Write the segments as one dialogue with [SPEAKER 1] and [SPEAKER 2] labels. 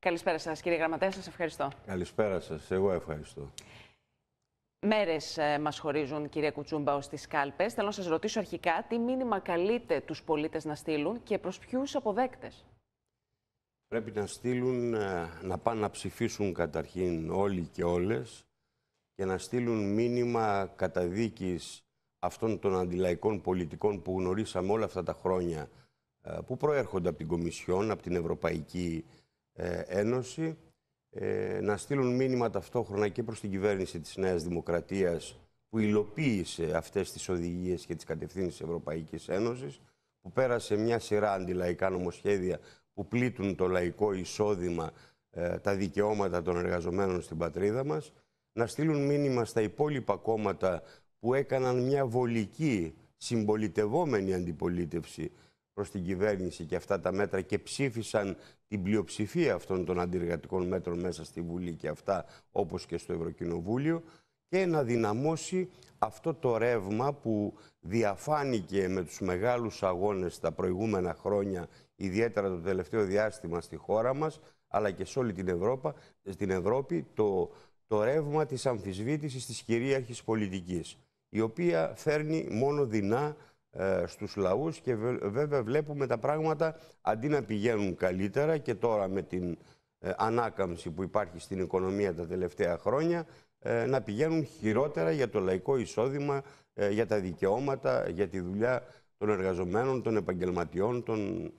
[SPEAKER 1] Καλησπέρα σας κύριε Γραμματέα, σας ευχαριστώ.
[SPEAKER 2] Καλησπέρα σας,
[SPEAKER 1] εγώ ευχαριστώ. Μέρες ε, μας χωρίζουν κύριε Κουτσούμπα ως τις κάλπες. Θέλω να σας ρωτήσω αρχικά τι μήνυμα καλείτε τους πολίτες να στείλουν και προς ποιους αποδέκτες.
[SPEAKER 2] Πρέπει να στείλουν, ε, να πάνε να ψηφίσουν καταρχήν όλοι και όλες και να στείλουν μήνυμα καταδίκης αυτών των αντιλαϊκών πολιτικών που γνωρίσαμε όλα αυτά τα χρόνια ε, που προέρχονται από την Κομισιόν, από την Ευρωπαϊκή ε, Ένωση ε, να στείλουν μήνυμα ταυτόχρονα και προς την κυβέρνηση της Νέας Δημοκρατίας που υλοποίησε αυτές τις οδηγίες και τις κατευθύνσεις Ευρωπαϊκής Ένωσης που πέρασε μια σειρά αντιλαϊκά νομοσχέδια που πλήττουν το λαϊκό εισόδημα, ε, τα δικαιώματα των εργαζομένων στην πατρίδα μας, να στείλουν μήνυμα στα υπόλοιπα κόμματα που έκαναν μια βολική συμπολιτευόμενη αντιπολίτευση προς την κυβέρνηση και αυτά τα μέτρα και ψήφισαν την πλειοψηφία αυτών των αντιργατικών μέτρων μέσα στη Βουλή και αυτά όπως και στο Ευρωκοινοβούλιο και να δυναμώσει αυτό το ρεύμα που διαφάνηκε με τους μεγάλους αγώνες τα προηγούμενα χρόνια, ιδιαίτερα το τελευταίο διάστημα στη χώρα μας, αλλά και σε όλη την, Ευρώπη, στην Ευρώπη, το, το ρεύμα της αμφισβήτησης της κυρίαρχης πολιτικής, η οποία φέρνει μόνο δεινά ε, στους λαούς και βέβαια βλέπουμε τα πράγματα αντί να πηγαίνουν καλύτερα και τώρα με την ε, ανάκαμψη που υπάρχει στην οικονομία τα τελευταία χρόνια ε, να πηγαίνουν χειρότερα για το λαϊκό εισόδημα, για τα δικαιώματα, για τη δουλειά των εργαζομένων, των επαγγελματιών, των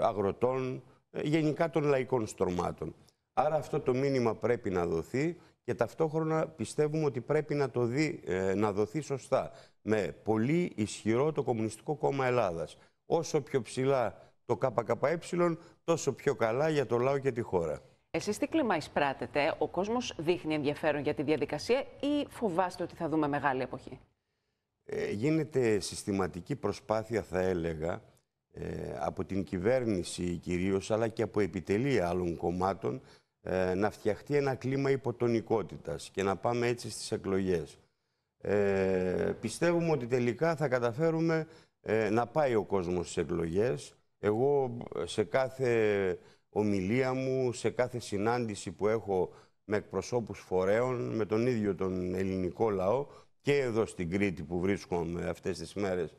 [SPEAKER 2] αγροτών, γενικά των λαϊκών στρωμάτων. Άρα αυτό το μήνυμα πρέπει να δοθεί και ταυτόχρονα πιστεύουμε ότι πρέπει να, το δει, ε, να δοθεί σωστά με πολύ ισχυρό το Κομμουνιστικό Κόμμα Ελλάδας. Όσο πιο ψηλά το ΚΚΕ, τόσο πιο καλά για το λαό και τη χώρα.
[SPEAKER 1] Εσείς τι κλίμα εισπράτετε, ο κόσμος δείχνει ενδιαφέρον για τη διαδικασία ή φοβάστε ότι θα δούμε μεγάλη εποχή.
[SPEAKER 2] Ε, γίνεται συστηματική προσπάθεια, θα έλεγα, ε, από την κυβέρνηση κυρίως, αλλά και από επιτελεία άλλων κομμάτων, ε, να φτιαχτεί ένα κλίμα υποτονικότητας και να πάμε έτσι στις εκλογές. Ε, πιστεύουμε ότι τελικά θα καταφέρουμε ε, να πάει ο κόσμος στις εκλογές. Εγώ σε κάθε ομιλία μου, σε κάθε συνάντηση που έχω με εκπροσώπους φορέων, με τον ίδιο τον ελληνικό λαό και εδώ στην Κρήτη που βρίσκομαι αυτές τις μέρες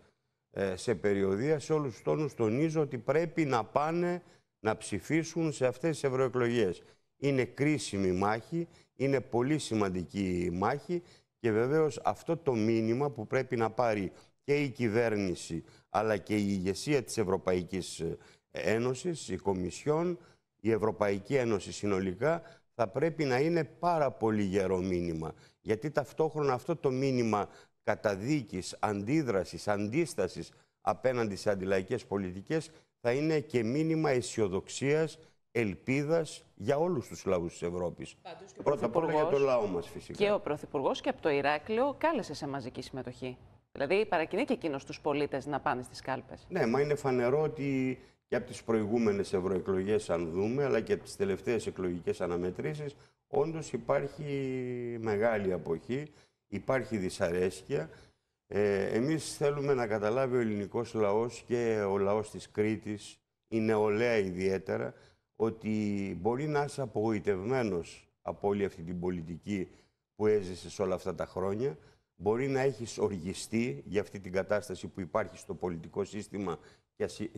[SPEAKER 2] ε, σε περιοδία, σε όλους τους τόνους τονίζω ότι πρέπει να πάνε να ψηφίσουν σε αυτές τις ευρωεκλογές. Είναι κρίσιμη μάχη, είναι πολύ σημαντική μάχη και βεβαίως αυτό το μήνυμα που πρέπει να πάρει και η κυβέρνηση αλλά και η ηγεσία της Ευρωπαϊκής ε, Ένωσης, η Κομισιόν, η Ευρωπαϊκή Ένωση συνολικά θα πρέπει να είναι πάρα πολύ γερό μήνυμα. Γιατί ταυτόχρονα αυτό το μήνυμα καταδίκης, αντίδρασης, αντίστασης απέναντι σε αντιλαϊκές πολιτικές θα είναι και μήνυμα αισιοδοξίας ελπίδας για όλους τους λαούς της Ευρώπης. Πρώτα απ' όλα για το λαό μας φυσικά. Και
[SPEAKER 1] ο Πρωθυπουργός και από το Ηράκλειο κάλεσε σε μαζική συμμετοχή. Δηλαδή παρακινεί και εκείνος τους πολίτες να πάνε στις κάλπες.
[SPEAKER 2] Ναι, μα είναι φανερό ότι και από τις προηγούμενες ευρωεκλογές αν δούμε, αλλά και από τις τελευταίες εκλογικές αναμετρήσεις, όντως υπάρχει μεγάλη αποχή, υπάρχει δυσαρέσκεια. Ε, εμείς θέλουμε να καταλάβει ο ελληνικός λαός και ο λαός της Κρήτης, η νεολαία ιδιαίτερα, ότι μπορεί να είσαι απογοητευμένος από όλη αυτή την πολιτική που έζησες όλα αυτά τα χρόνια, μπορεί να έχεις οργιστεί για αυτή την κατάσταση που υπάρχει στο πολιτικό σύστημα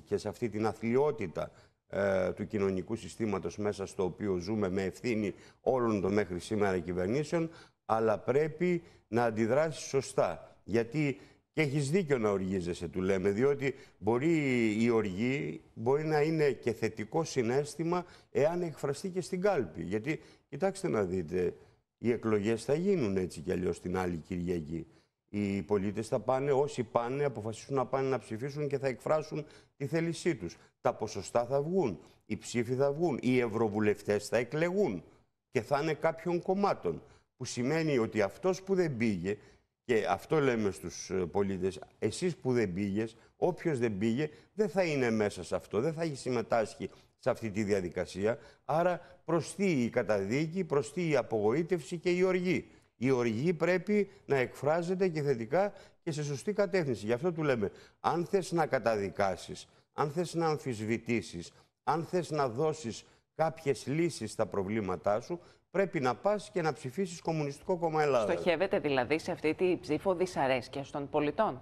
[SPEAKER 2] και σε αυτή την αθλειότητα ε, του κοινωνικού συστήματος μέσα στο οποίο ζούμε με ευθύνη όλων των μέχρι σήμερα κυβερνήσεων, αλλά πρέπει να αντιδράσεις σωστά. Γιατί και έχεις δίκιο να οργίζεσαι, του λέμε, διότι μπορεί η οργή μπορεί να είναι και θετικό συνέστημα εάν εκφραστεί και στην κάλπη. Γιατί, κοιτάξτε να δείτε, οι εκλογές θα γίνουν έτσι κι αλλιώς την άλλη Κυριακή. Οι πολίτες θα πάνε, όσοι πάνε, αποφασίσουν να πάνε να ψηφίσουν και θα εκφράσουν τη θέλησή τους. Τα ποσοστά θα βγουν, οι ψήφοι θα βγουν, οι ευρωβουλευτές θα εκλεγούν και θα είναι κάποιων κομμάτων. Που σημαίνει ότι αυτός που δεν πήγε και αυτό λέμε στους ε, πολίτες, εσείς που δεν πήγες, όποιος δεν πήγε, δεν θα είναι μέσα σε αυτό, δεν θα έχει συμμετάσχει σε αυτή τη διαδικασία. Άρα προστεί η καταδίκη, προστεί η απογοήτευση και η οργή. Η οργή πρέπει να εκφράζεται και θετικά και σε σωστή κατεύθυνση. Γι' αυτό του λέμε, αν θες να καταδικάσεις, αν θες να αμφισβητήσεις, αν θες να δώσεις κάποιες λύσεις στα προβλήματά σου, πρέπει να πας και να ψηφίσεις Κομμουνιστικό Κόμμα Ελλάδας.
[SPEAKER 1] Στοχεύεται δηλαδή σε αυτή τη ψήφο δυσαρέσκειας των πολιτών.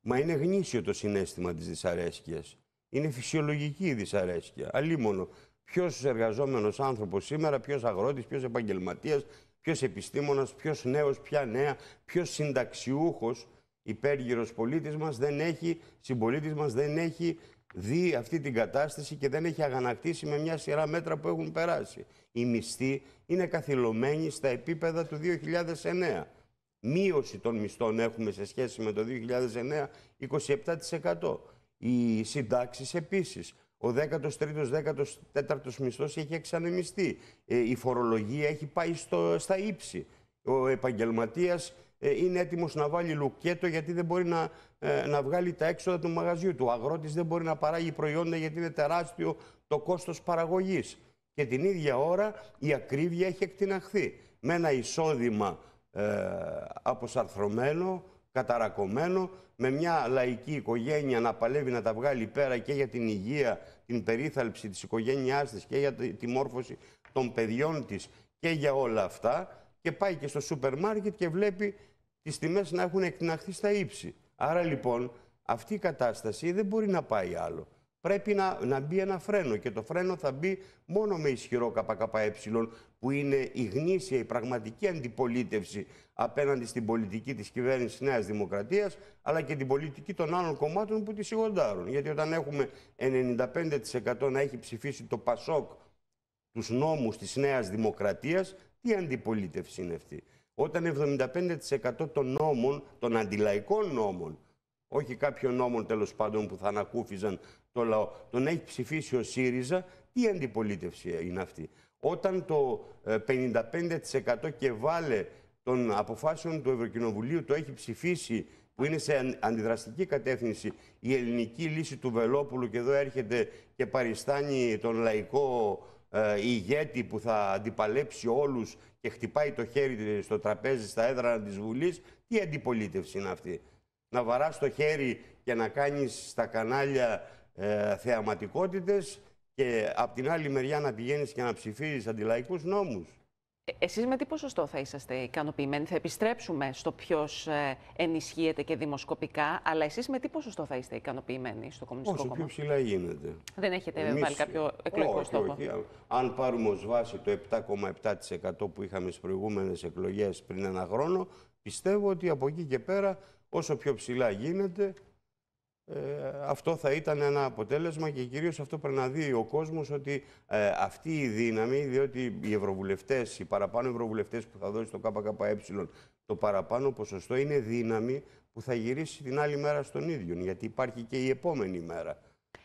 [SPEAKER 2] Μα είναι γνήσιο το συνέστημα της δυσαρέσκειας. Είναι φυσιολογική η δυσαρέσκεια. Αλίμονο. Ποιος εργαζόμενος άνθρωπος σήμερα, ποιος αγρότης, ποιος επαγγελματίας, ποιος επιστήμονας, ποιος νέος, ποια νέα, ποιος συνταξιούχος υπέργυρος πολίτης μας δεν έχει, συμπολίτης μας δεν έχει δει αυτή την κατάσταση και δεν έχει αγανακτήσει με μια σειρά μέτρα που έχουν περάσει. Οι μισθοί είναι καθυλωμένοι στα επίπεδα του 2009. Μείωση των μισθών έχουμε σε σχέση με το 2009 27%. Οι συντάξεις επίσης. Ο 13ος, 14ος ος μισθός έχει εξανεμιστεί. Ε, η φορολογία έχει πάει στο, στα ύψη. Ο επαγγελματίας ε, είναι έτοιμος να βάλει λουκέτο γιατί δεν μπορεί να, ε, να βγάλει τα έξοδα του μαγαζιού του. Ο αγρότης δεν μπορεί να παράγει προϊόντα γιατί είναι τεράστιο το κόστος παραγωγής. Και την ίδια ώρα η ακρίβεια έχει εκτιναχθεί. Με ένα εισόδημα ε, αποσαρθρωμένο, καταρακωμένο, με μια λαϊκή οικογένεια να παλεύει να τα βγάλει πέρα και για την υγεία, την περίθαλψη της οικογένειάς της και για τη μόρφωση των παιδιών της και για όλα αυτά και πάει και στο σούπερ μάρκετ και βλέπει τις τιμές να έχουν εκτιναχθεί στα ύψη. Άρα λοιπόν αυτή η κατάσταση δεν μπορεί να πάει άλλο. Πρέπει να, να μπει ένα φρένο και το φρένο θα μπει μόνο με ισχυρό ΚΚΕ που είναι η γνήσια, η πραγματική αντιπολίτευση απέναντι στην πολιτική της κυβέρνησης Νέας Δημοκρατίας αλλά και την πολιτική των άλλων κομμάτων που τη σιγοντάρουν. Γιατί όταν έχουμε 95% να έχει ψηφίσει το ΠΑΣΟΚ τους νόμους της Νέας Δημοκρατίας, τι αντιπολίτευση είναι αυτή. Όταν 75% των νόμων, των αντιλαϊκών νόμων, όχι κάποιων νόμων τέλος πάντων που θα ανακούφιζαν το λαό, τον έχει ψηφίσει ο ΣΥΡΙΖΑ, τι αντιπολίτευση είναι αυτή. Όταν το 55% ε, και βάλε των αποφάσεων του Ευρωκοινοβουλίου το έχει ψηφίσει που είναι σε αντιδραστική κατεύθυνση η ελληνική λύση του Βελόπουλου και εδώ έρχεται και παριστάνει τον λαϊκό ε, η ηγέτη που θα αντιπαλέψει όλους και χτυπάει το χέρι στο τραπέζι στα έδρανα της Βουλής, τι αντιπολίτευση είναι αυτή. Να βαράς το χέρι και να κάνεις στα κανάλια ε, θεαματικότητες και απ' την άλλη μεριά να πηγαίνεις και να ψηφίζεις αντιλαϊκούς νόμους.
[SPEAKER 1] Ε, εσείς με τι ποσοστό θα είσαστε ικανοποιημένοι, θα επιστρέψουμε στο ποιος ε, ενισχύεται και δημοσκοπικά, αλλά εσείς με τι ποσοστό θα είστε ικανοποιημένοι στο Κομμουνιστικό Κόμμα. Όσο
[SPEAKER 2] πιο ψηλά γίνεται. Δεν έχετε Εμείς... κάποιο εκλογικό στόχο. όχι. Αν πάρουμε ως βάση το 7,7% που είχαμε στις προηγούμενες εκλογές πριν ένα χρόνο, πιστεύω ότι από εκεί και πέρα όσο πιο ψηλά γίνεται ε, αυτό θα ήταν ένα αποτέλεσμα και κυρίως αυτό πρέπει να δει ο κόσμος ότι ε, αυτή η δύναμη, διότι οι ευρωβουλευτές, οι παραπάνω ευρωβουλευτές που θα δώσει το ΚΚΕ, το παραπάνω ποσοστό είναι δύναμη που θα γυρίσει την άλλη μέρα στον ίδιο, γιατί υπάρχει και η επόμενη μέρα.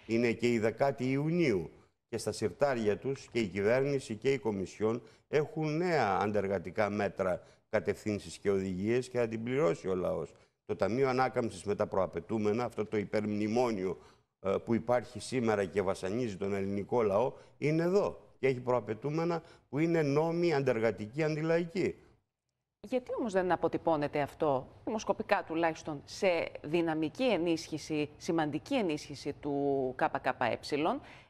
[SPEAKER 2] Είναι και η 10η Ιουνίου και στα συρτάρια τους και η κυβέρνηση και η Κομισιόν έχουν νέα αντεργατικά μέτρα, κατευθύνσεις και οδηγίες και θα την πληρώσει ο λαός το Ταμείο Ανάκαμψης με τα προαπαιτούμενα, αυτό το υπερμνημόνιο ε, που υπάρχει σήμερα και βασανίζει τον ελληνικό λαό, είναι εδώ και έχει προαπαιτούμενα που είναι νόμοι αντεργατικοί, αντιλαϊκοί.
[SPEAKER 1] Γιατί όμως δεν αποτυπώνεται αυτό, δημοσκοπικά τουλάχιστον, σε δυναμική ενίσχυση, σημαντική ενίσχυση του ΚΚΕ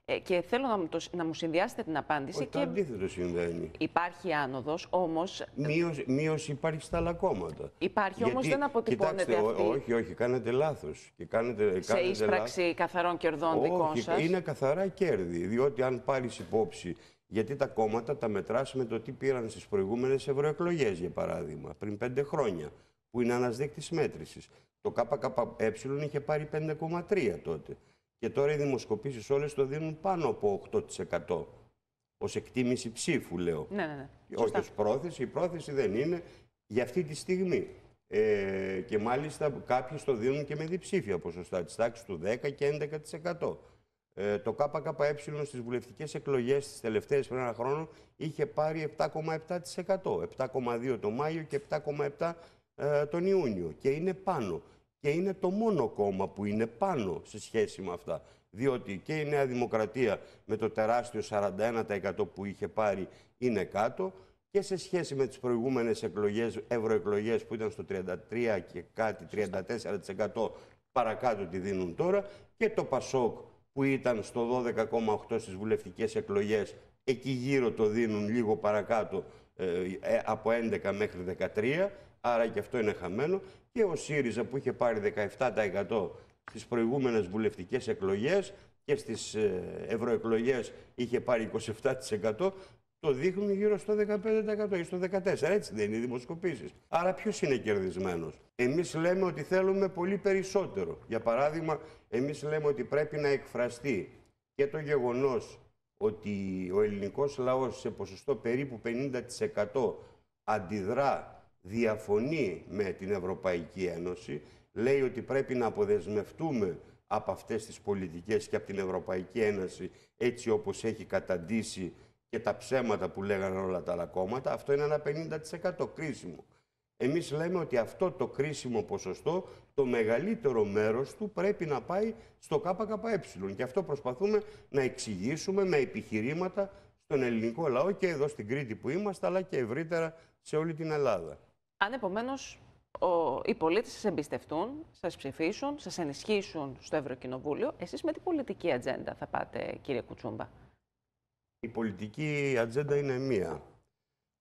[SPEAKER 1] ε, και θέλω να μου, το, να μου συνδυάσετε την απάντηση. Όχι, και... Το αντίθετο
[SPEAKER 2] συμβαίνει.
[SPEAKER 1] Υπάρχει άνοδος, όμως.
[SPEAKER 2] Ε, μείωση, υπάρχει στα άλλα κόμματα.
[SPEAKER 1] Υπάρχει όμως δεν αποτυπώνεται αυτή. όχι,
[SPEAKER 2] όχι, κάνετε λάθος. Σε κάνετε ίσπραξη
[SPEAKER 1] καθαρών κερδών όχι, δικών σας. Είναι
[SPEAKER 2] καθαρά κέρδη. Διότι αν πάρεις υπόψη. Γιατί τα κόμματα τα μετράς με το τι πήραν στις προηγούμενες ευρωεκλογές, για παράδειγμα, πριν πέντε χρόνια, που είναι δείκτης μέτρησης. Το ΚΚΕ είχε πάρει 5,3 τότε. Και τώρα οι δημοσκοπήσεις όλες το δίνουν πάνω από 8% ως εκτίμηση ψήφου, λέω. Ναι, ναι, ναι. Όχι ως πρόθεση, η πρόθεση δεν είναι για αυτή τη στιγμή. Ε, και μάλιστα κάποιοι το δίνουν και με διψήφια ποσοστά της τάξης, του 10 και 11%. Ε, το ΚΚΕ στις βουλευτικές εκλογές τις τελευταίες πριν ένα χρόνο είχε πάρει 7,7%. 7,2% το Μάιο και 7,7% ε, τον Ιούνιο. Και είναι πάνω. Και είναι το μόνο κόμμα που είναι πάνω σε σχέση με αυτά. Διότι και η Νέα Δημοκρατία με το τεράστιο 41% που είχε πάρει είναι κάτω και σε σχέση με τις προηγούμενες εκλογές, ευρωεκλογές που ήταν στο 33% και κάτι 34% παρακάτω τη δίνουν τώρα και το ΠΑΣΟΚ που ήταν στο 12,8% στις βουλευτικές εκλογές εκεί γύρω το δίνουν λίγο παρακάτω ε, ε, από 11 μέχρι 13% άρα και αυτό είναι χαμένο. Και ο ΣΥΡΙΖΑ που είχε πάρει 17% στις προηγούμενες βουλευτικές εκλογές και στις ε, ευρωεκλογές είχε πάρει 27%, το δείχνουν γύρω στο 15% ή στο 14%. Έτσι δεν είναι οι δημοσκοπήσεις. Άρα ποιος είναι κερδισμένος. Εμείς λέμε ότι θέλουμε πολύ περισσότερο. Για παράδειγμα, εμείς λέμε ότι πρέπει να εκφραστεί και το γεγονός ότι ο ελληνικός λαός σε ποσοστό περίπου 50% αντιδρά διαφωνεί με την Ευρωπαϊκή Ένωση, λέει ότι πρέπει να αποδεσμευτούμε από αυτές τις πολιτικές και από την Ευρωπαϊκή Ένωση έτσι όπως έχει καταντήσει και τα ψέματα που λέγανε όλα τα άλλα κόμματα, αυτό είναι ένα 50% κρίσιμο. Εμείς λέμε ότι αυτό το κρίσιμο ποσοστό, το μεγαλύτερο μέρος του πρέπει να πάει στο ΚΚΕ. Και αυτό προσπαθούμε να εξηγήσουμε με επιχειρήματα στον ελληνικό λαό και εδώ στην Κρήτη που είμαστε, αλλά και ευρύτερα σε όλη την Ελλάδα.
[SPEAKER 1] Αν επομένως οι πολίτες σας εμπιστευτούν, σας ψηφίσουν, σας ενισχύσουν στο Ευρωκοινοβούλιο, εσείς με τι πολιτική ατζέντα θα πάτε, κύριε Κουτσούμπα.
[SPEAKER 2] Η πολιτική ατζέντα είναι μία.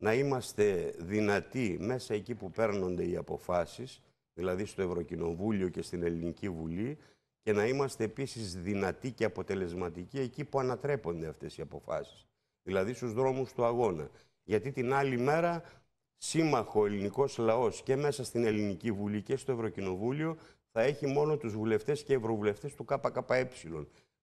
[SPEAKER 2] Να είμαστε δυνατοί μέσα εκεί που παίρνονται οι αποφάσεις, δηλαδή στο Ευρωκοινοβούλιο και στην Ελληνική Βουλή, και να είμαστε επίσης δυνατοί και αποτελεσματικοί εκεί που ανατρέπονται αυτές οι αποφάσεις. Δηλαδή στους δρόμους του αγώνα. Γιατί την άλλη μέρα σύμμαχο ελληνικός λαός και μέσα στην Ελληνική Βουλή και στο Ευρωκοινοβούλιο θα έχει μόνο τους βουλευτές και ευρωβουλευτές του ΚΚΕ.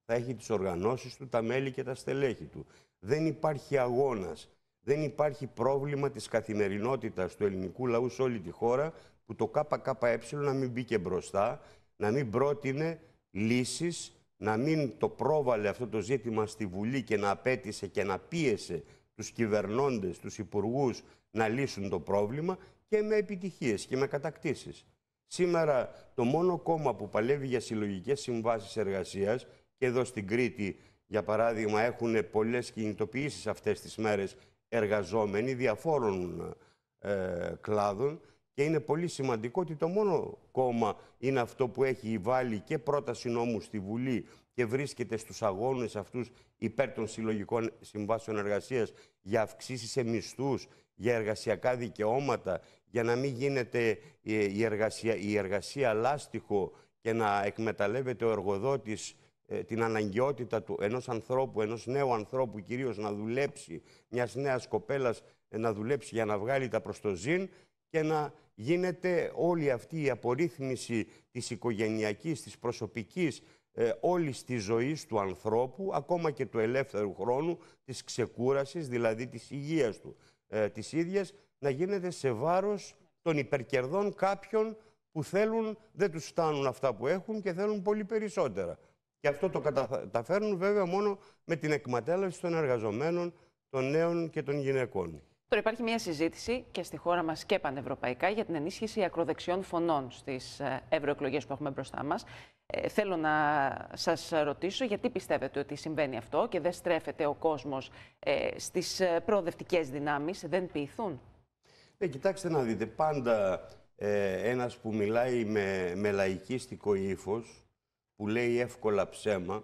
[SPEAKER 2] Θα έχει τις οργανώσεις του, τα μέλη και τα στελέχη του. Δεν υπάρχει αγώνας, δεν υπάρχει πρόβλημα της καθημερινότητας του ελληνικού λαού σε όλη τη χώρα που το ΚΚΕ να μην μπήκε μπροστά, να μην πρότεινε λύσεις, να μην το πρόβαλε αυτό το ζήτημα στη Βουλή και να απέτησε και να πίεσε τους κυβερνώντες, τους υπουργούς να λύσουν το πρόβλημα και με επιτυχίες και με κατακτήσεις. Σήμερα το μόνο κόμμα που παλεύει για συλλογικές συμβάσεις εργασίας και εδώ στην Κρήτη για παράδειγμα έχουν πολλές κινητοποιήσεις αυτές τις μέρες εργαζόμενοι διαφόρων ε, κλάδων και είναι πολύ σημαντικό ότι το μόνο κόμμα είναι αυτό που έχει βάλει και πρόταση νόμου στη Βουλή και βρίσκεται στους αγώνες αυτούς υπέρ των συλλογικών συμβάσεων εργασίας για αυξήσεις σε μισθούς, για εργασιακά δικαιώματα, για να μην γίνεται ε, η εργασία, η εργασία λάστιχο και να εκμεταλλεύεται ο εργοδότης ε, την αναγκαιότητα του ενός ανθρώπου, ενός νέου ανθρώπου κυρίως να δουλέψει, μιας νέας κοπέλας ε, να δουλέψει για να βγάλει τα προστοζήν και να γίνεται όλη αυτή η απορρίθμιση της οικογενειακής, της προσωπικής, ε, όλης της ζωής του ανθρώπου, ακόμα και του ελεύθερου χρόνου, της ξεκούρασης, δηλαδή της υγείας του ε, της ίδιας, να γίνεται σε βάρος των υπερκερδών κάποιων που θέλουν, δεν τους φτάνουν αυτά που έχουν και θέλουν πολύ περισσότερα. Και αυτό το καταφέρνουν βέβαια μόνο με την εκμετάλλευση των εργαζομένων, των νέων και των γυναικών.
[SPEAKER 1] Τώρα υπάρχει μια συζήτηση και στη χώρα μας και πανευρωπαϊκά για την ενίσχυση ακροδεξιών φωνών στις ε, ευρωεκλογές που έχουμε μπροστά μας. Ε, θέλω να σας ρωτήσω γιατί πιστεύετε ότι συμβαίνει αυτό και δεν στρέφεται ο κόσμος ε, στις ε, προοδευτικές δυνάμεις, δεν ποιηθούν.
[SPEAKER 2] Ε, ναι, κοιτάξτε να δείτε, πάντα ε, ένας που μιλάει με, με λαϊκίστικο ύφος, που λέει εύκολα ψέμα,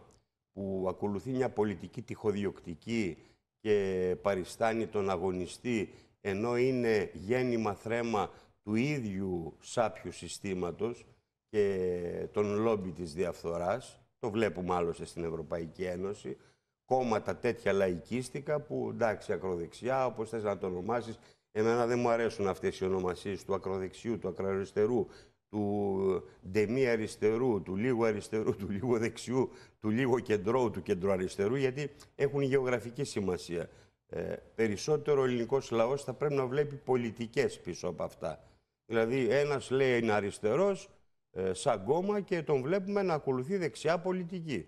[SPEAKER 2] που ακολουθεί μια πολιτική τυχοδιοκτική και παριστάνει τον αγωνιστή ενώ είναι γέννημα θρέμα του ίδιου σάπιου συστήματος και τον λόμπι της διαφθοράς, το βλέπουμε άλλωστε στην Ευρωπαϊκή Ένωση, κόμματα τέτοια λαϊκίστικα που εντάξει ακροδεξιά, όπως θες να το ονομάσεις, εμένα δεν μου αρέσουν αυτές οι ονομασίες του ακροδεξιού, του ακροαριστερού, του ε, ντεμή αριστερού, του λίγο αριστερού, του λίγο δεξιού, του λίγο κεντρώου, του κεντροαριστερού, γιατί έχουν γεωγραφική σημασία. Ε, περισσότερο ο ελληνικός λαός θα πρέπει να βλέπει πολιτικές πίσω από αυτά. Δηλαδή ένας λέει είναι αριστερός, ε, σαν κόμμα και τον βλέπουμε να ακολουθεί δεξιά πολιτική.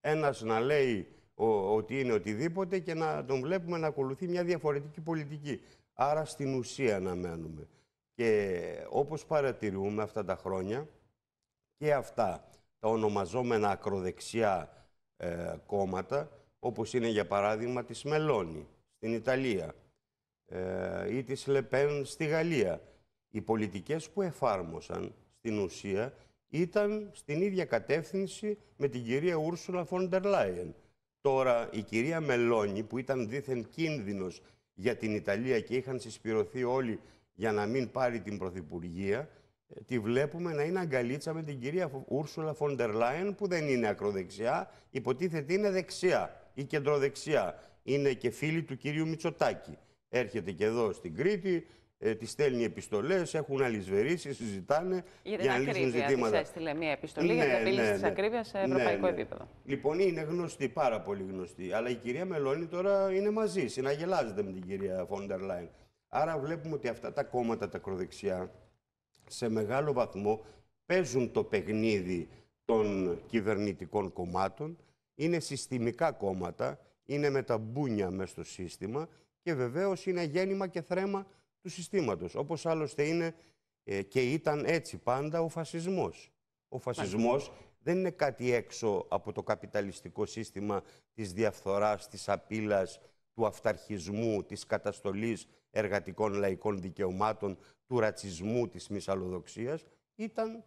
[SPEAKER 2] Ένας να λέει ο, ότι είναι οτιδήποτε και να τον βλέπουμε να ακολουθεί μια διαφορετική πολιτική. Άρα στην ουσία να μένουμε. Και όπως παρατηρούμε αυτά τα χρόνια και αυτά τα ονομαζόμενα ακροδεξιά ε, κόμματα, όπως είναι για παράδειγμα της Μελώνη στην Ιταλία ε, ή της Λεπέν στη Γαλλία, οι πολιτικές που εφάρμοσαν στην ουσία ήταν στην ίδια κατεύθυνση με την κυρία Ούρσουλα Φόντερ Λάιεν. Τώρα η κυρία Μελώνη που ήταν δίθεν κίνδυνος για την Ιταλία και είχαν συσπηρωθεί όλοι για να μην πάρει την Πρωθυπουργία, ε, τη βλέπουμε να είναι αγκαλίτσα με την κυρία Ούρσουλα Φοντερ Λάιεν, που δεν είναι ακροδεξιά, υποτίθεται είναι δεξιά ή κεντροδεξιά. Είναι και φίλη του κυρίου Μητσοτάκη. Έρχεται και εδώ στην Κρήτη, ε, τη στέλνει επιστολές, έχουν αλυσβερήσεις, συζητάνε για, για να ακρίβεια, ζητήματα. Της έστειλε
[SPEAKER 1] μια επιστολή για την επίλυση ναι, ναι. τη ναι. ακρίβεια σε ναι, ευρωπαϊκό ναι.
[SPEAKER 2] επίπεδο. Λοιπόν, είναι γνωστή, πάρα πολύ γνωστή. Αλλά η κυρία Μελώνη τώρα είναι μαζί, συναγελάζεται με την κυρία Φόντερ Λάιν. Άρα βλέπουμε ότι αυτά τα κόμματα τα ακροδεξιά σε μεγάλο βαθμό παίζουν το παιχνίδι των κυβερνητικών κομμάτων, είναι συστημικά κόμματα, είναι με τα μπούνια μέσα στο σύστημα και βεβαίως είναι γέννημα και θρέμα του συστήματος. Όπως άλλωστε είναι ε, και ήταν έτσι πάντα ο φασισμός. Ο φασισμός δεν είναι κάτι έξω από το καπιταλιστικό σύστημα της διαφθοράς, της απειλάς, του αυταρχισμού, της καταστολής εργατικών λαϊκών δικαιωμάτων, του ρατσισμού, της μυσαλλοδοξίας, ήταν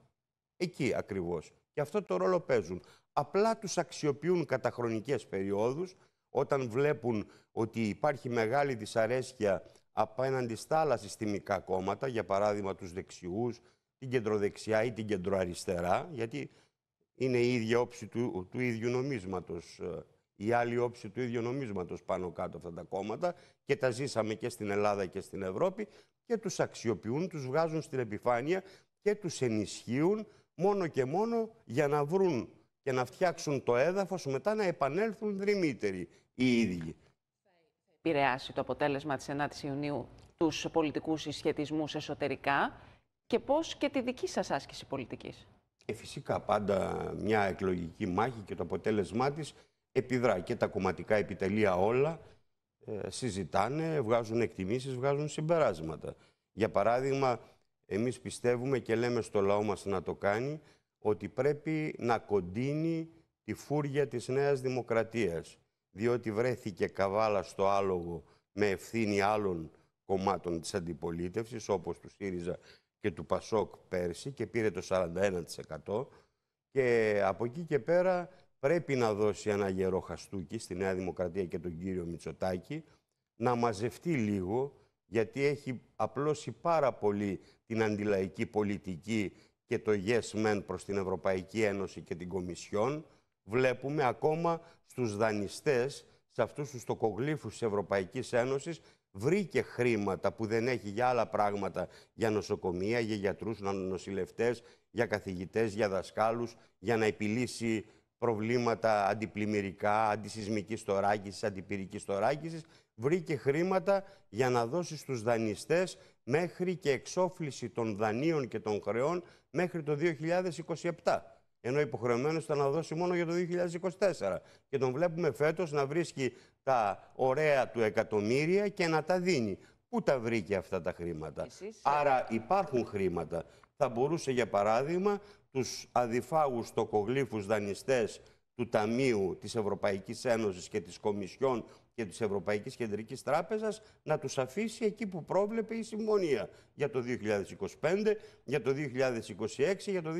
[SPEAKER 2] εκεί ακριβώς. Και αυτό το ρόλο παίζουν. Απλά τους αξιοποιούν κατά χρονικές περιόδους, όταν βλέπουν ότι υπάρχει μεγάλη δυσαρέσκεια απέναντι στα άλλα συστημικά κόμματα, για παράδειγμα τους δεξιούς, την κεντροδεξιά ή την κεντροαριστερά, γιατί είναι η ίδια όψη του, ίδιου νομίσματος ε, η άλλη όψη του ίδιου νομίσματος πάνω κάτω αυτά τα κόμματα και τα ζήσαμε και στην Ελλάδα και στην Ευρώπη και τους αξιοποιούν, τους βγάζουν στην επιφάνεια και τους ενισχύουν μόνο και μόνο για να βρουν και να φτιάξουν το έδαφος μετά να επανέλθουν δρυμύτεροι οι ίδιοι. Θα
[SPEAKER 1] επηρεάσει το αποτέλεσμα της 9ης Ιουνίου τους πολιτικούς συσχετισμούς εσωτερικά και πώς και τη δική σας άσκηση πολιτικής.
[SPEAKER 2] Ε, φυσικά πάντα μια εκλογική μάχη και το αποτέλεσμά της επιδρά και τα κομματικά επιτελεία όλα ε, συζητάνε, βγάζουν εκτιμήσεις, βγάζουν συμπεράσματα. Για παράδειγμα, εμείς πιστεύουμε και λέμε στο λαό μας να το κάνει ότι πρέπει να κοντίνει τη φούρια της Νέας Δημοκρατίας διότι βρέθηκε καβάλα στο άλογο με ευθύνη άλλων κομμάτων της αντιπολίτευσης όπως του ΣΥΡΙΖΑ και του ΠΑΣΟΚ πέρσι και πήρε το 41% και από εκεί και πέρα πρέπει να δώσει ένα γερό χαστούκι στη Νέα Δημοκρατία και τον κύριο Μητσοτάκη να μαζευτεί λίγο γιατί έχει απλώσει πάρα πολύ την αντιλαϊκή πολιτική και το yes men προς την Ευρωπαϊκή Ένωση και την Κομισιόν. Βλέπουμε ακόμα στους δανειστές, σε αυτούς τους τοκογλύφους της Ευρωπαϊκής Ένωσης, βρήκε χρήματα που δεν έχει για άλλα πράγματα, για νοσοκομεία, για γιατρούς, νοσηλευτές, για καθηγητές, για δασκάλους, για να επιλύσει προβλήματα αντιπλημμυρικά, αντισυσμικής θωράκισης, αντιπυρικής θωράκισης, βρήκε χρήματα για να δώσει στους δανειστές μέχρι και εξόφληση των δανείων και των χρεών μέχρι το 2027. Ενώ υποχρεωμένος ήταν να δώσει μόνο για το 2024. Και τον βλέπουμε φέτος να βρίσκει τα ωραία του εκατομμύρια και να τα δίνει. Πού τα βρήκε αυτά τα χρήματα. Άρα υπάρχουν χρήματα. Θα μπορούσε για παράδειγμα τους αδιφάγους τοκογλήφους δανειστές του Ταμείου της Ευρωπαϊκής Ένωσης και της Κομισιόν και της Ευρωπαϊκής Κεντρικής Τράπεζας να τους αφήσει εκεί που πρόβλεπε η συμφωνία για το 2025, για το 2026, για το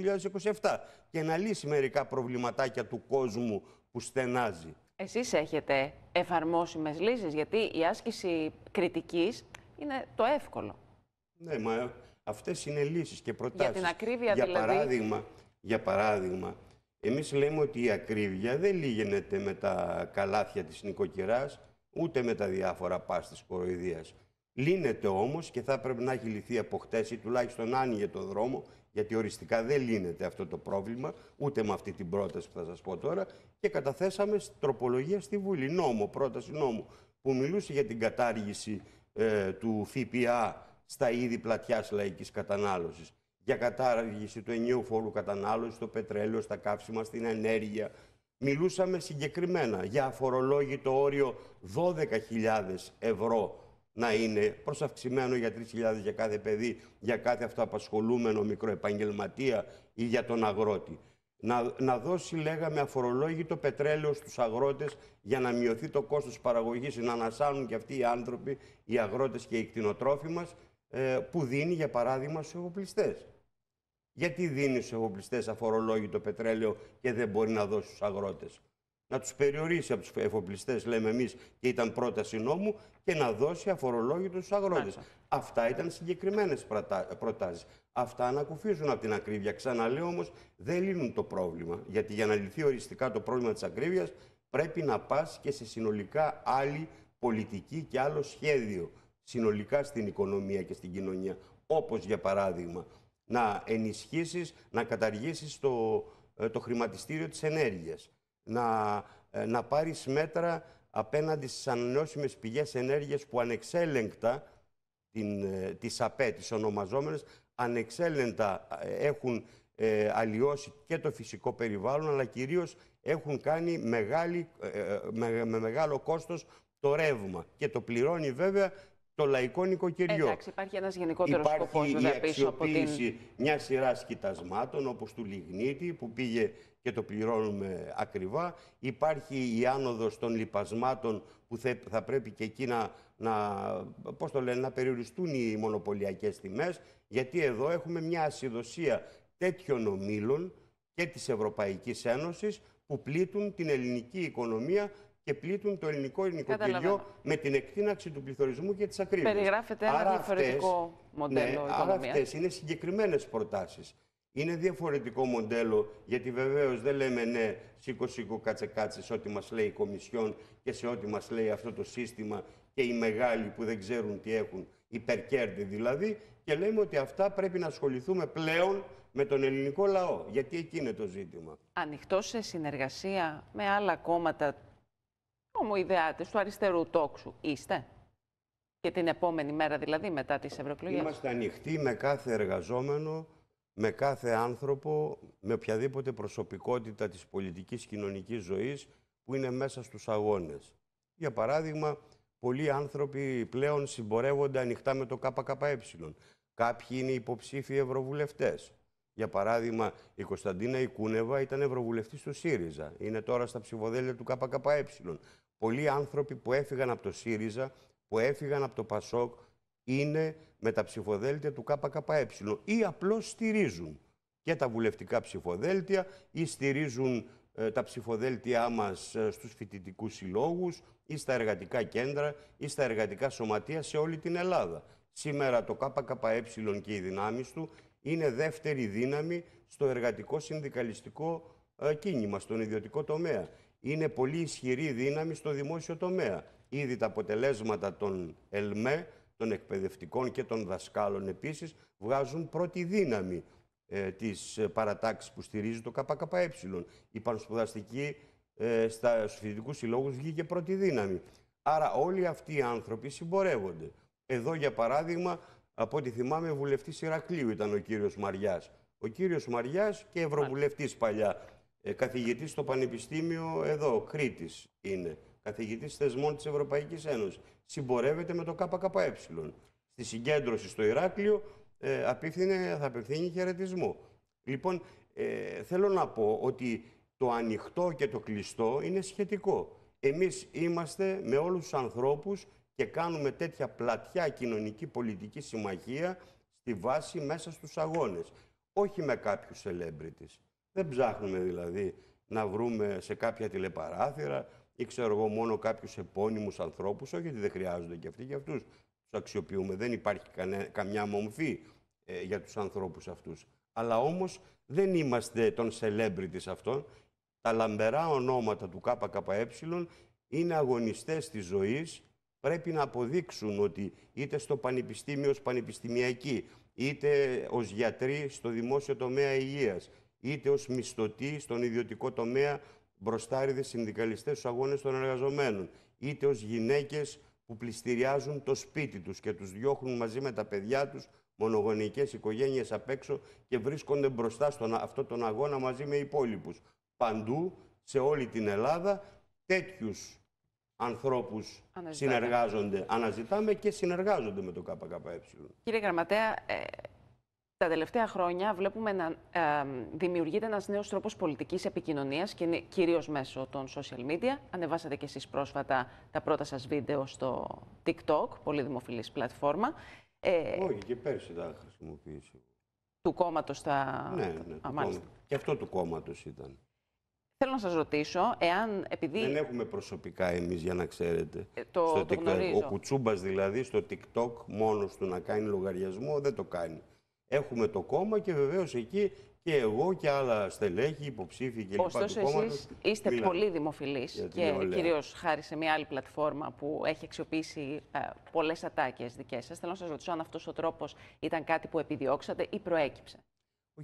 [SPEAKER 2] 2027 και να λύσει μερικά προβληματάκια του κόσμου που στενάζει.
[SPEAKER 1] Εσείς έχετε εφαρμόσιμες λύσεις γιατί η άσκηση κριτικής είναι το
[SPEAKER 2] εύκολο. Ναι, μα Αυτές είναι λύσεις και προτάσεις. Για την ακρίβεια για δηλαδή. Παράδειγμα, για παράδειγμα, εμείς λέμε ότι η ακρίβεια δεν λύγεται με τα καλάθια της νοικοκυράς, ούτε με τα διάφορα πας της κοροϊδίας. Λύνεται όμως και θα πρέπει να έχει λυθεί από χτες ή τουλάχιστον άνοιγε το δρόμο, γιατί οριστικά δεν λύνεται αυτό το πρόβλημα, ούτε με αυτή την πρόταση που θα σας πω τώρα, και καταθέσαμε τροπολογία στη Βουλή, νόμο, πρόταση νόμου, που μιλούσε για την κατάργηση ε, του ΦΠΑ στα είδη πλατιάς λαϊκής κατανάλωσης. Για κατάργηση του ενιαίου φόρου κατανάλωσης, ...το πετρέλαιο, στα καύσιμα, στην ενέργεια. Μιλούσαμε συγκεκριμένα για αφορολόγητο όριο 12.000 ευρώ να είναι προσαυξημένο για 3.000 για κάθε παιδί, για κάθε αυτοαπασχολούμενο μικροεπαγγελματία ή για τον αγρότη. Να, να δώσει, λέγαμε, αφορολόγητο πετρέλαιο στους αγρότες για να μειωθεί το κόστος παραγωγής, να ανασάνουν και αυτοί οι άνθρωποι, οι αγρότες και οι κτηνοτρόφοι μας ε, που δίνει, για παράδειγμα, στους εγωπλιστές. Γιατί δίνει στους εγωπλιστές αφορολόγητο πετρέλαιο και δεν μπορεί να δώσει στους αγρότες. Να τους περιορίσει από τους εφοπλιστές, λέμε εμείς, και ήταν πρόταση νόμου και να δώσει αφορολόγητο στους αγρότες. Αυτά ήταν συγκεκριμένες προτάσεις. Αυτά ανακουφίζουν από την ακρίβεια. Ξαναλέω όμως, δεν λύνουν το πρόβλημα. Γιατί για να λυθεί οριστικά το πρόβλημα της ακρίβειας, πρέπει να πας και σε συνολικά άλλη πολιτική και άλλο σχέδιο συνολικά στην οικονομία και στην κοινωνία. Όπως για παράδειγμα να ενισχύσεις, να καταργήσεις το, ε, το χρηματιστήριο της ενέργειας, να, ε, να πάρεις μέτρα απέναντι στις ανανεώσιμες πηγές ενέργειας που ανεξέλεγκτα την, ε, τις ΑΠΕ, τις ονομαζόμενες, ανεξέλεγκτα έχουν ε, αλλοιώσει και το φυσικό περιβάλλον, αλλά κυρίως έχουν κάνει με, μεγάλο κόστος το ρεύμα. Και το πληρώνει βέβαια το λαϊκό νοικοκυριό. Εντάξει,
[SPEAKER 1] υπάρχει ένας γενικότερος σκοπός, βέβαια, η Υπάρχει την...
[SPEAKER 2] μιας σειράς κοιτασμάτων, όπως του λιγνίτη, που πήγε και το πληρώνουμε ακριβά. Υπάρχει η άνοδος των λοιπασμάτων που θα, πρέπει και εκεί να, να, πώς το λένε, να περιοριστούν οι μονοπωλιακές τιμές. Γιατί εδώ έχουμε μια ασυδοσία τέτοιων ομήλων και της Ευρωπαϊκής Ένωσης που πλήττουν την ελληνική οικονομία και πλήττουν το ελληνικό νοικοκυριό με την εκτείναξη του πληθωρισμού και της ακρίβειας. Περιγράφεται ένα διαφορετικό μοντέλο. Ναι, άρα αυτές είναι συγκεκριμένες προτάσεις. Είναι διαφορετικό μοντέλο, γιατί βεβαίως δεν λέμε ναι, σήκω σήκω κάτσε κάτσε σε ό,τι μας λέει η Κομισιόν και σε ό,τι μας λέει αυτό το σύστημα και οι μεγάλοι που δεν ξέρουν τι έχουν, υπερκέρδη δηλαδή, και λέμε ότι αυτά πρέπει να ασχοληθούμε πλέον με τον ελληνικό λαό, γιατί εκεί είναι το ζήτημα.
[SPEAKER 1] Ανοιχτό σε συνεργασία με άλλα κόμματα του αριστερού τόξου είστε. Και την επόμενη μέρα δηλαδή μετά τις ευρωεκλογές. Είμαστε
[SPEAKER 2] ανοιχτοί με κάθε εργαζόμενο, με κάθε άνθρωπο, με οποιαδήποτε προσωπικότητα της πολιτικής κοινωνικής ζωής που είναι μέσα στους αγώνες. Για παράδειγμα, πολλοί άνθρωποι πλέον συμπορεύονται ανοιχτά με το ΚΚΕ. Κάποιοι είναι υποψήφοι ευρωβουλευτές. Για παράδειγμα, η Κωνσταντίνα Ικούνεβα ήταν ευρωβουλευτής του ΣΥΡΙΖΑ. Είναι τώρα στα ψηφοδέλτια του ΚΚΕ. Πολλοί άνθρωποι που έφυγαν από το ΣΥΡΙΖΑ, που έφυγαν από το ΠΑΣΟΚ, είναι με τα ψηφοδέλτια του ΚΚΕ ή απλώς στηρίζουν και τα βουλευτικά ψηφοδέλτια ή στηρίζουν ε, τα ψηφοδέλτια μας ε, στους φοιτητικούς συλλόγους, ή στα εργατικά κέντρα ή στα εργατικά σωματεία σε όλη την Ελλάδα. Σήμερα το ΚΚΕ και οι δυνάμεις του είναι δεύτερη δύναμη στο εργατικό συνδικαλιστικό ε, κίνημα, στον ιδιωτικό τομέα. Είναι πολύ ισχυρή δύναμη στο δημόσιο τομέα. Ήδη τα αποτελέσματα των ΕΛΜΕ, των εκπαιδευτικών και των δασκάλων επίσης, βγάζουν πρώτη δύναμη ε, της ε, παρατάξης που στηρίζει το ΚΚΕ. Η πανσπουδαστική στα, στους φοιτητικούς συλλόγους βγήκε πρώτη δύναμη. Άρα όλοι αυτοί οι άνθρωποι συμπορεύονται. Εδώ για παράδειγμα από ό,τι θυμάμαι, βουλευτής Ηρακλείου ήταν ο κύριος Μαριάς. Ο κύριος Μαριάς και ευρωβουλευτής παλιά. Ε, καθηγητής στο Πανεπιστήμιο εδώ, Κρήτης είναι. Καθηγητής θεσμών της Ευρωπαϊκής Ένωσης. Συμπορεύεται με το ΚΚΕ. Στη συγκέντρωση στο Ηράκλειο ε, θα απευθύνει χαιρετισμό. Λοιπόν, ε, θέλω να πω ότι το ανοιχτό και το κλειστό είναι σχετικό. Εμείς είμαστε με όλους τους ανθρώπους και κάνουμε τέτοια πλατιά κοινωνική πολιτική συμμαχία στη βάση μέσα στους αγώνες. Όχι με κάποιους celebrities. Δεν ψάχνουμε δηλαδή να βρούμε σε κάποια τηλεπαράθυρα ή ξέρω εγώ μόνο κάποιους επώνυμους ανθρώπους, όχι ότι δεν χρειάζονται και αυτοί, και αυτούς τους αξιοποιούμε. Δεν υπάρχει κανέ, καμιά μομφή ε, για τους ανθρώπους αυτούς. Αλλά όμως δεν είμαστε των celebrities αυτών. Τα λαμπερά ονόματα του ΚΚΕ είναι αγωνιστές της ζωής, πρέπει να αποδείξουν ότι είτε στο πανεπιστήμιο ως πανεπιστημιακή, είτε ως γιατροί στο δημόσιο τομέα υγείας, είτε ως μισθωτοί στον ιδιωτικό τομέα μπροστάριδες συνδικαλιστές στους αγώνες των εργαζομένων, είτε ως γυναίκες που πληστηριάζουν το σπίτι τους και τους διώχνουν μαζί με τα παιδιά τους μονογονικές οικογένειες απ' έξω και βρίσκονται μπροστά στον αυτόν τον αγώνα μαζί με υπόλοιπους. Παντού, σε όλη την Ελλάδα, τέτοιους ανθρώπους συνεργάζονται, αναζητάμε και συνεργάζονται με το ΚΚΕ.
[SPEAKER 1] Κύριε Γραμματέα, ε, τα τελευταία χρόνια βλέπουμε να ε, δημιουργείται ένας νέος τρόπος πολιτικής επικοινωνίας και κυρίω κυρίως μέσω των social media. Ανεβάσατε και εσείς πρόσφατα τα πρώτα σας βίντεο στο TikTok, πολύ δημοφιλής πλατφόρμα. Ε,
[SPEAKER 2] Όχι, και πέρσι τα χρησιμοποίησα.
[SPEAKER 1] Του κόμματος τα... Ναι, ναι, του
[SPEAKER 2] και αυτό του κόμματος ήταν.
[SPEAKER 1] Θέλω να σας ρωτήσω, εάν επειδή... Δεν έχουμε
[SPEAKER 2] προσωπικά εμείς για να ξέρετε. Ε, το, γνωρίζω. Ο Κουτσούμπας δηλαδή στο TikTok μόνος του να κάνει λογαριασμό δεν το κάνει. Έχουμε το κόμμα και βεβαίως εκεί και εγώ και άλλα στελέχη, υποψήφοι και Ωστόσο, εσείς είστε πολύ δημοφιλείς και κυρίως
[SPEAKER 1] χάρη σε μια άλλη πλατφόρμα που έχει αξιοποιήσει πολλέ ε, πολλές ατάκες δικές σας. Θέλω να σας ρωτήσω αν αυτός ο τρόπος ήταν κάτι που επιδιώξατε ή προέκυψε.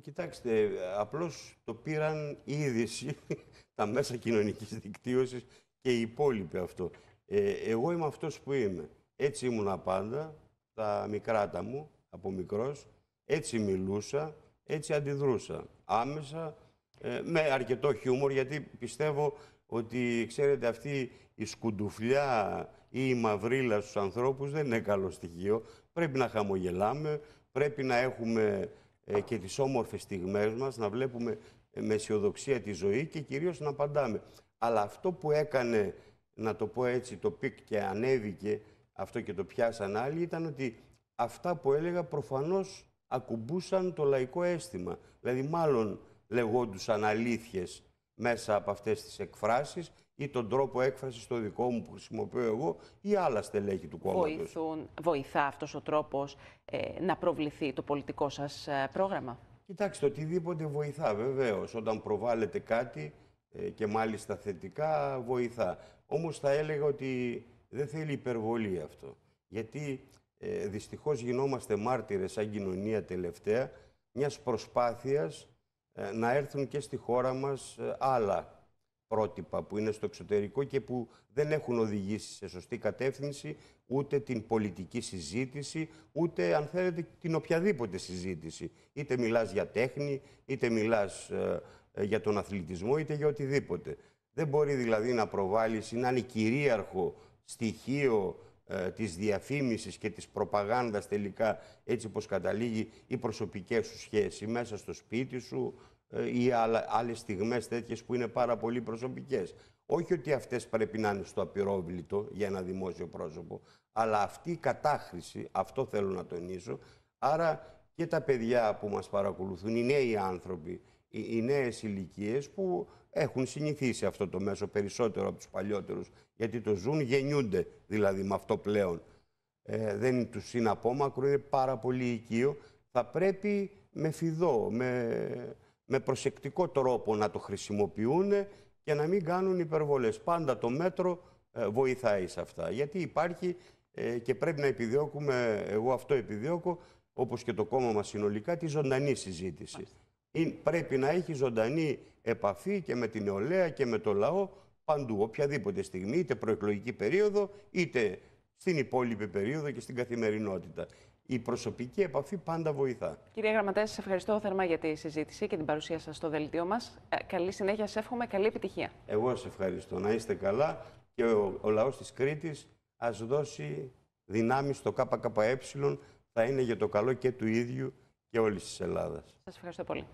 [SPEAKER 2] Κοιτάξτε, απλώς το πήραν είδηση τα μέσα κοινωνικής δικτύωσης και οι υπόλοιποι αυτό. Ε, εγώ είμαι αυτός που είμαι. Έτσι ήμουνα πάντα, τα μικράτα μου, από μικρός. Έτσι μιλούσα, έτσι αντιδρούσα. Άμεσα, ε, με αρκετό χιούμορ, γιατί πιστεύω ότι, ξέρετε, αυτή η σκουντουφλιά ή η μαυρίλα στους ανθρώπους δεν είναι καλό στοιχείο. Πρέπει να χαμογελάμε, πρέπει να έχουμε ε, και τις όμορφες στιγμές μας, να βλέπουμε με αισιοδοξία τη ζωή και κυρίως να απαντάμε. Αλλά αυτό που έκανε, να το πω έτσι, το πικ και ανέβηκε, αυτό και το πιάσαν άλλοι, ήταν ότι αυτά που έλεγα προφανώς ακουμπούσαν το λαϊκό αίσθημα. Δηλαδή μάλλον λεγόντουσαν αλήθειες μέσα από αυτές τις εκφράσεις ή τον τρόπο έκφρασης το δικό μου που χρησιμοποιώ εγώ ή άλλα στελέχη του κόμματος.
[SPEAKER 1] Βοηθά αυτός ο τρόπος ε, να προβληθεί το πολιτικό σας ε, πρόγραμμα.
[SPEAKER 2] Κοιτάξτε, οτιδήποτε βοηθά βεβαίως. Όταν προβάλλεται κάτι ε, και μάλιστα θετικά βοηθά. Όμως θα έλεγα ότι δεν θέλει υπερβολή αυτό. Γιατί ε, δυστυχώς γινόμαστε μάρτυρες σαν κοινωνία τελευταία μιας προσπάθειας να έρθουν και στη χώρα μας άλλα πρότυπα που είναι στο εξωτερικό και που δεν έχουν οδηγήσει σε σωστή κατεύθυνση ούτε την πολιτική συζήτηση, ούτε αν θέλετε την οποιαδήποτε συζήτηση. Είτε μιλάς για τέχνη, είτε μιλάς ε, ε, για τον αθλητισμό, είτε για οτιδήποτε. Δεν μπορεί δηλαδή να προβάλλεις ή να είναι κυρίαρχο στοιχείο ε, της διαφήμισης και της προπαγάνδας τελικά έτσι όπως καταλήγει η προσωπική σου σχέση μέσα στο σπίτι σου, ε, ή άλλες στιγμές τέτοιες που είναι πάρα πολύ προσωπικές. Όχι ότι αυτές πρέπει να είναι στο απειρόβλητο για ένα δημόσιο πρόσωπο, αλλά αυτή η άλλε στιγμες τέτοιε που ειναι παρα πολυ προσωπικέ. θέλω να τονίσω, άρα και τα παιδιά που μας παρακολουθούν, οι νέοι άνθρωποι, οι νέες ηλικίες που έχουν συνηθίσει αυτό το μέσο περισσότερο από τους παλιότερους, γιατί το ζουν, γεννιούνται δηλαδή με αυτό πλέον. Ε, δεν τους είναι απόμακρο, είναι πάρα πολύ οικείο. Θα πρέπει με φιδό, με με προσεκτικό τρόπο να το χρησιμοποιούν και να μην κάνουν υπερβολές. Πάντα το μέτρο ε, βοηθάει σε αυτά. Γιατί υπάρχει ε, και πρέπει να επιδιώκουμε, εγώ αυτό επιδιώκω, όπως και το κόμμα μας συνολικά, τη ζωντανή συζήτηση. Πρέπει να έχει ζωντανή επαφή και με την νεολαία και με το λαό παντού, οποιαδήποτε στιγμή, είτε προεκλογική περίοδο, είτε στην υπόλοιπη περίοδο και στην καθημερινότητα η προσωπική επαφή πάντα βοηθά.
[SPEAKER 1] Κύριε Γραμματέα, σας ευχαριστώ θερμά για τη συζήτηση και την παρουσία σας στο δελτίο μας. Ε, καλή συνέχεια, σε εύχομαι, καλή επιτυχία.
[SPEAKER 2] Εγώ σας ευχαριστώ. Να είστε καλά και ο, ο λαός της Κρήτης ας δώσει δυνάμεις στο ΚΚΕ. Θα είναι για το καλό και του ίδιου και όλης της Ελλάδας.
[SPEAKER 1] Σας ευχαριστώ πολύ.